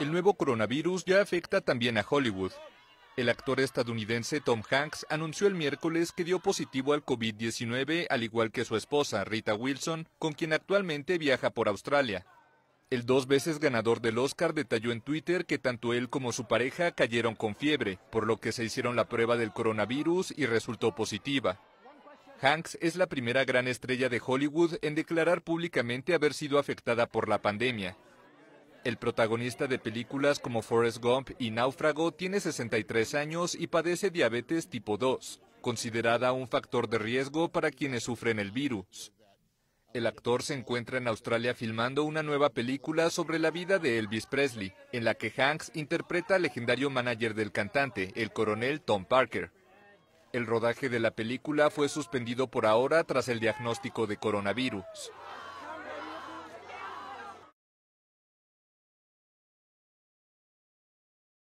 El nuevo coronavirus ya afecta también a Hollywood. El actor estadounidense Tom Hanks anunció el miércoles que dio positivo al COVID-19, al igual que su esposa, Rita Wilson, con quien actualmente viaja por Australia. El dos veces ganador del Oscar detalló en Twitter que tanto él como su pareja cayeron con fiebre, por lo que se hicieron la prueba del coronavirus y resultó positiva. Hanks es la primera gran estrella de Hollywood en declarar públicamente haber sido afectada por la pandemia, el protagonista de películas como Forrest Gump y Náufrago tiene 63 años y padece diabetes tipo 2, considerada un factor de riesgo para quienes sufren el virus. El actor se encuentra en Australia filmando una nueva película sobre la vida de Elvis Presley, en la que Hanks interpreta al legendario manager del cantante, el coronel Tom Parker. El rodaje de la película fue suspendido por ahora tras el diagnóstico de coronavirus.